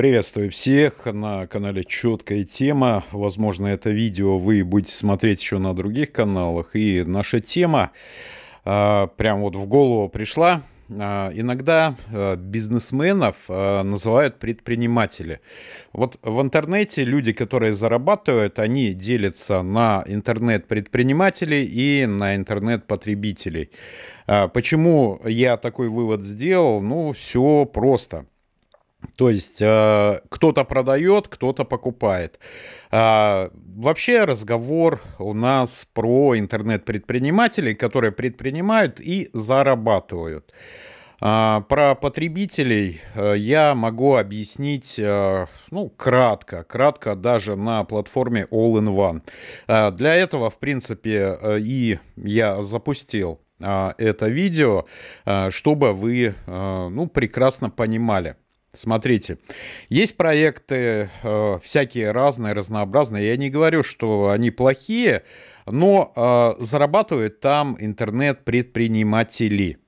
Приветствую всех на канале «Четкая тема». Возможно, это видео вы будете смотреть еще на других каналах. И наша тема э, прям вот в голову пришла. Э, иногда э, бизнесменов э, называют предприниматели. Вот в интернете люди, которые зарабатывают, они делятся на интернет-предпринимателей и на интернет-потребителей. Почему я такой вывод сделал? Ну, все просто. То есть э, кто-то продает, кто-то покупает. А, вообще разговор у нас про интернет-предпринимателей, которые предпринимают и зарабатывают. А, про потребителей э, я могу объяснить э, ну, кратко, кратко даже на платформе All in One. А, для этого, в принципе, э, и я запустил а, это видео, а, чтобы вы ну, прекрасно понимали, Смотрите, есть проекты э, всякие разные, разнообразные. Я не говорю, что они плохие, но э, зарабатывают там интернет-предприниматели.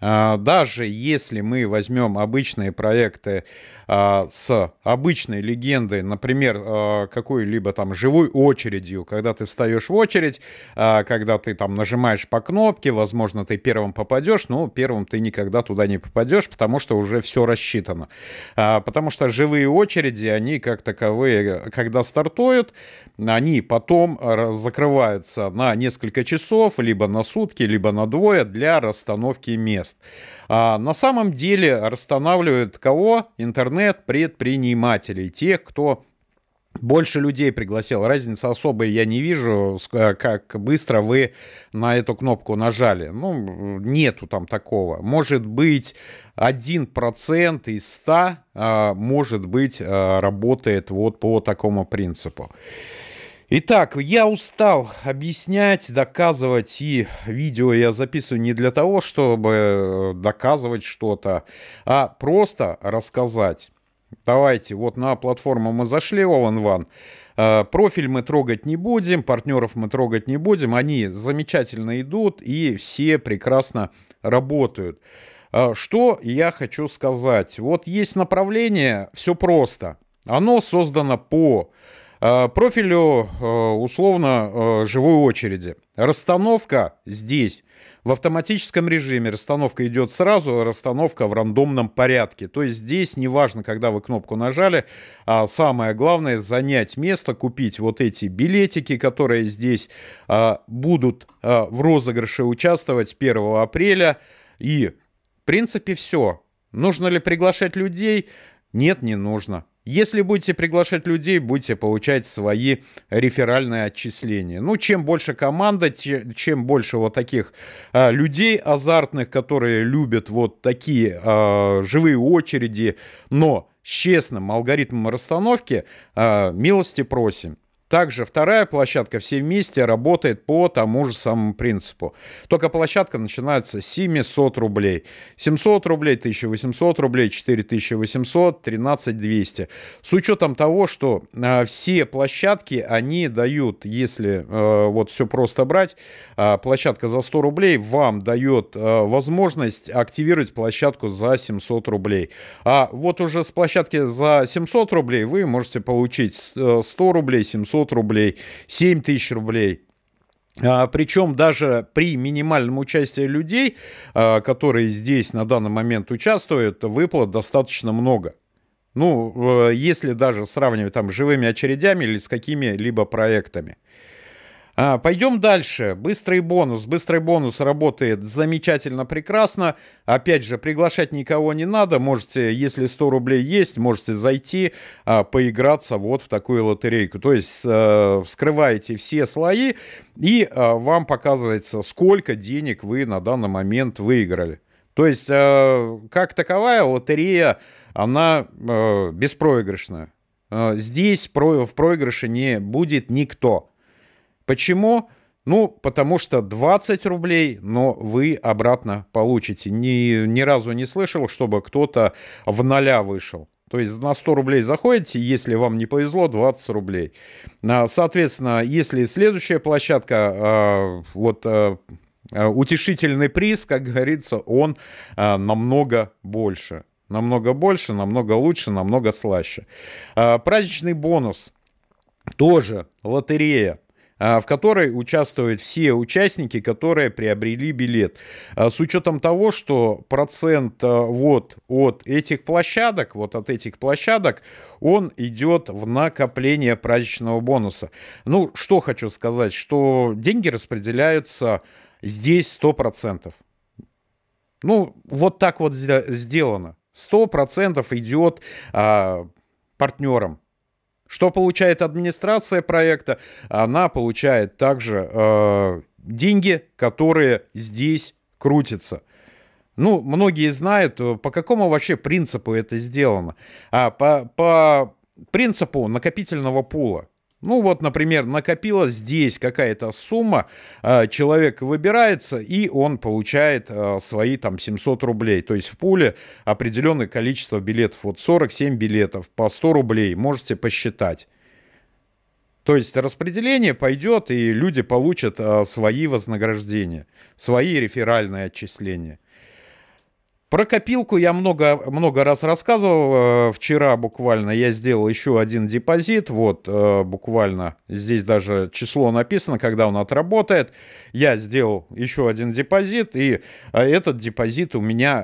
А, даже если мы возьмем обычные проекты а, с обычной легендой, например, а, какой-либо там живой очередью, когда ты встаешь в очередь, когда ты там нажимаешь по кнопке, возможно, ты первым попадешь, но первым ты никогда туда не попадешь, потому что уже все рассчитано. Потому что живые очереди, они как таковые, когда стартуют, они потом закрываются на несколько часов, либо на сутки, либо на двое для расстановки мест мест. А на самом деле расстанавливает кого? Интернет-предпринимателей, тех, кто больше людей пригласил. Разницы особой я не вижу, э, как быстро вы на эту кнопку нажали. Ну, нету там такого. Может быть, 1% из 100, а, может быть, а, работает вот по такому принципу. Итак, я устал объяснять, доказывать, и видео я записываю не для того, чтобы э, доказывать что-то, а просто рассказать. Давайте, вот на платформу мы зашли, All in One. Э, профиль мы трогать не будем, партнеров мы трогать не будем. Они замечательно идут и все прекрасно работают. Э, что я хочу сказать? Вот есть направление, все просто. Оно создано по Э, профилю э, условно э, живой очереди. Расстановка здесь в автоматическом режиме расстановка идет сразу, а расстановка в рандомном порядке. То есть здесь неважно, когда вы кнопку нажали, а самое главное занять место, купить вот эти билетики, которые здесь а, будут а, в розыгрыше участвовать 1 апреля. И в принципе все. Нужно ли приглашать людей? Нет, не нужно. Если будете приглашать людей, будете получать свои реферальные отчисления. Ну, чем больше команда, чем больше вот таких а, людей азартных, которые любят вот такие а, живые очереди, но с честным алгоритмом расстановки, а, милости просим. Также вторая площадка все вместе работает по тому же самому принципу. Только площадка начинается с 700 рублей. 700 рублей, 1800 рублей, 4800, 13200. С учетом того, что э, все площадки, они дают, если э, вот все просто брать, э, площадка за 100 рублей вам дает э, возможность активировать площадку за 700 рублей. А вот уже с площадки за 700 рублей вы можете получить 100 э, рублей, 700 500 рублей, 7 тысяч рублей. А, Причем даже при минимальном участии людей, а, которые здесь на данный момент участвуют, выплат достаточно много. Ну, э, если даже сравнивать там с живыми очередями или с какими-либо проектами. А, пойдем дальше. Быстрый бонус. Быстрый бонус работает замечательно, прекрасно. Опять же, приглашать никого не надо. Можете, если 100 рублей есть, можете зайти, а, поиграться вот в такую лотерейку. То есть а, вскрываете все слои и а, вам показывается, сколько денег вы на данный момент выиграли. То есть, э, как таковая лотерея, она э, беспроигрышная. Здесь в проигрыше не будет никто. Почему? Ну, потому что 20 рублей, но вы обратно получите. Ни, ни разу не слышал, чтобы кто-то в ноля вышел. То есть на 100 рублей заходите, если вам не повезло, 20 рублей. А, соответственно, если следующая площадка, а, вот а, утешительный приз, как говорится, он намного больше. Намного больше, намного лучше, намного слаще. Праздничный бонус тоже лотерея. А, в которой участвуют все участники, которые приобрели билет. А, с учетом того, что процент а, вот от этих площадок, вот от этих площадок, он идет в накопление праздничного бонуса. Ну, что хочу сказать, что деньги распределяются здесь 100%. Ну, вот так вот сделано. 100% идет а, партнерам, что получает администрация проекта? Она получает также э, деньги, которые здесь крутятся. Ну, многие знают, э, по какому вообще принципу это сделано. А, по, по принципу накопительного пула. Ну вот, например, накопилась здесь какая-то сумма, э, человек выбирается, и он получает э, свои там 700 рублей. То есть в пуле определенное количество билетов, вот 47 билетов по 100 рублей, можете посчитать. То есть распределение пойдет, и люди получат э, свои вознаграждения, свои реферальные отчисления. Про копилку я много, много раз рассказывал. Э, вчера буквально я сделал еще один депозит. Вот э, буквально здесь даже число написано, когда он отработает. Я сделал еще один депозит. И э, этот депозит у меня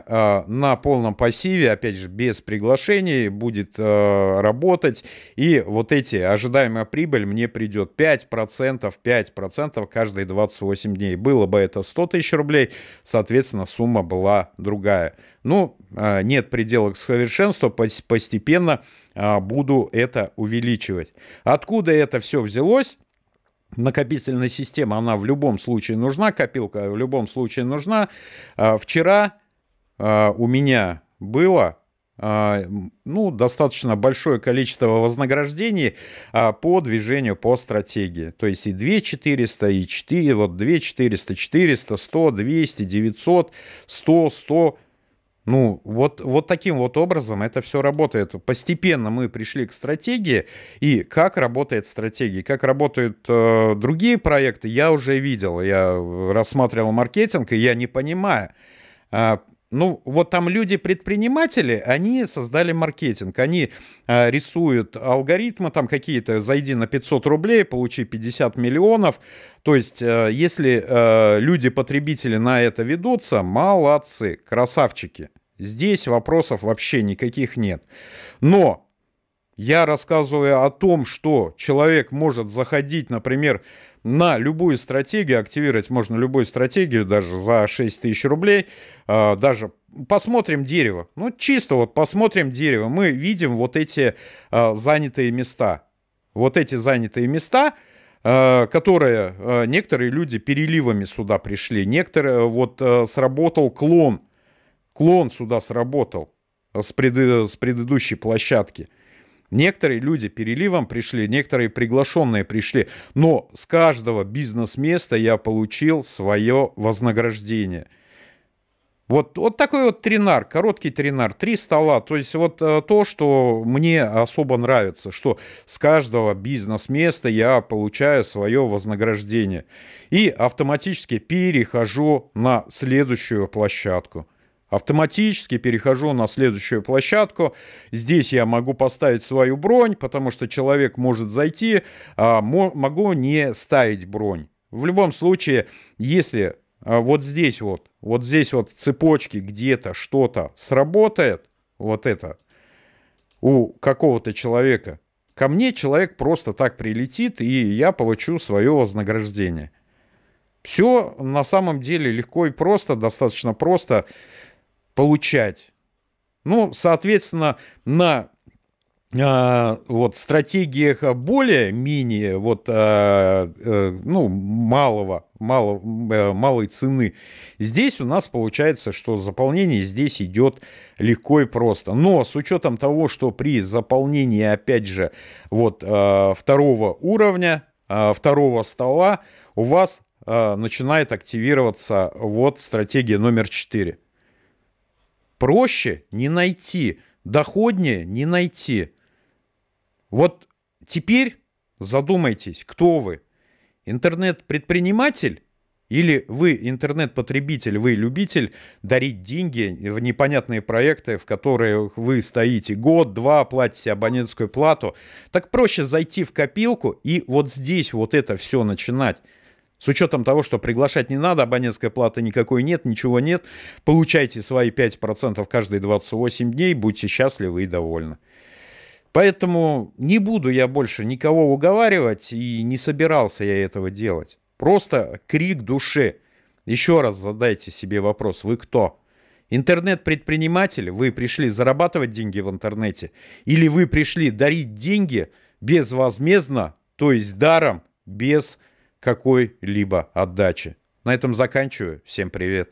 на полном пассиве, опять же, без приглашений, будет работать. И вот эти ожидаемая прибыль мне придет 5%, 5% каждые 28 дней. Было бы это 100 тысяч рублей, соответственно, сумма была другая. Ну, а, нет предела к совершенству, постепенно а, буду это увеличивать. Откуда это все взялось? Накопительная система, она в любом случае нужна, копилка в любом случае нужна. А, вчера у меня было ну, достаточно большое количество вознаграждений по движению по стратегии. То есть и 2400, и 4, вот 2400, 400, 100, 200, 900, 100, 100, ну, вот, вот таким вот образом это все работает. Постепенно мы пришли к стратегии, и как работает стратегия, как работают э, другие проекты, я уже видел. Я э, рассматривал маркетинг, и я не понимаю, а, ну, вот там люди-предприниматели, они создали маркетинг. Они э, рисуют алгоритмы там какие-то, зайди на 500 рублей, получи 50 миллионов. То есть, э, если э, люди-потребители на это ведутся, молодцы, красавчики. Здесь вопросов вообще никаких нет. Но я рассказываю о том, что человек может заходить, например, на любую стратегию, активировать можно любую стратегию даже за 6 тысяч рублей, а, даже посмотрим дерево, ну чисто вот посмотрим дерево, мы видим вот эти а, занятые места, вот эти занятые места, а, которые некоторые люди переливами сюда пришли, некоторые вот сработал клон, клон сюда сработал с, преды с предыдущей площадки – Некоторые люди переливом пришли, некоторые приглашенные пришли. Но с каждого бизнес-места я получил свое вознаграждение. Вот, вот такой вот тренар, короткий тренар, три стола. То есть вот э, то, что мне особо нравится, что с каждого бизнес-места я получаю свое вознаграждение. И автоматически перехожу на следующую площадку автоматически перехожу на следующую площадку. Здесь я могу поставить свою бронь, потому что человек может зайти, а могу не ставить бронь. В любом случае, если а, вот здесь вот, вот здесь вот цепочки где-то что-то сработает, вот это, у какого-то человека, ко мне человек просто так прилетит, и я получу свое вознаграждение. Все на самом деле легко и просто, достаточно просто получать. Ну, соответственно, на а, вот стратегиях более менее вот а, а, ну малого мало, э, малой цены здесь у нас получается что заполнение здесь идет легко и просто но с учетом того что при заполнении опять же вот а, второго уровня а, второго стола у вас а, начинает активироваться вот стратегия номер 4 проще не найти, доходнее не найти. Вот теперь задумайтесь, кто вы. Интернет-предприниматель или вы интернет-потребитель, вы любитель дарить деньги в непонятные проекты, в которые вы стоите год, два, платите абонентскую плату. Так проще зайти в копилку и вот здесь вот это все начинать. С учетом того, что приглашать не надо, абонентской платы никакой нет, ничего нет. Получайте свои 5% каждые 28 дней, будьте счастливы и довольны. Поэтому не буду я больше никого уговаривать, и не собирался я этого делать. Просто крик души. Еще раз задайте себе вопрос, вы кто? Интернет-предприниматель, вы пришли зарабатывать деньги в интернете, или вы пришли дарить деньги безвозмездно, то есть даром, без какой-либо отдачи. На этом заканчиваю. Всем привет.